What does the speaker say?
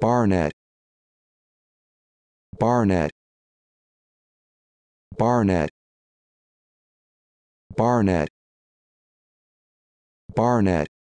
Barnett Barnett Barnett Barnett Barnett